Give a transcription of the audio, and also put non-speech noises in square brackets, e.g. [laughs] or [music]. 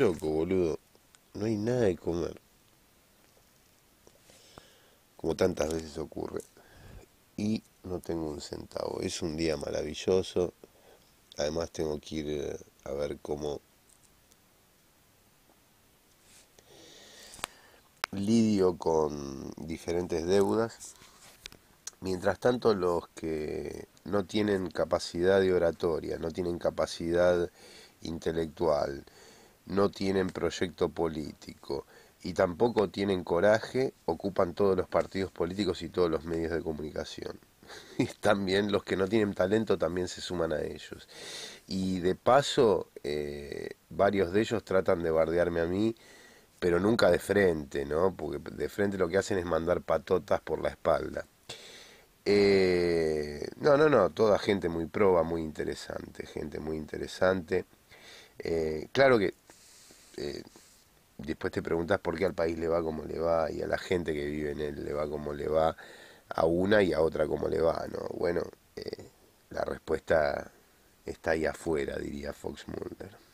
loco, boludo. No hay nada de comer. Como tantas veces ocurre. Y no tengo un centavo. Es un día maravilloso. Además tengo que ir eh, a ver cómo lidio con diferentes deudas. Mientras tanto, los que no tienen capacidad de oratoria, no tienen capacidad intelectual, no tienen proyecto político y tampoco tienen coraje, ocupan todos los partidos políticos y todos los medios de comunicación. [laughs] Y también los que no tienen talento también se suman a ellos. Y de paso, eh, varios de ellos tratan de bardearme a mí, pero nunca de frente, ¿no? Porque de frente lo que hacen es mandar patotas por la espalda. Eh, no, no, no, toda gente muy proba, muy interesante, gente muy interesante. Eh, claro que eh, después te preguntas por qué al país le va como le va y a la gente que vive en él le va como le va, a una y a otra como le va, ¿no? Bueno, eh, la respuesta está ahí afuera, diría Fox Mulder.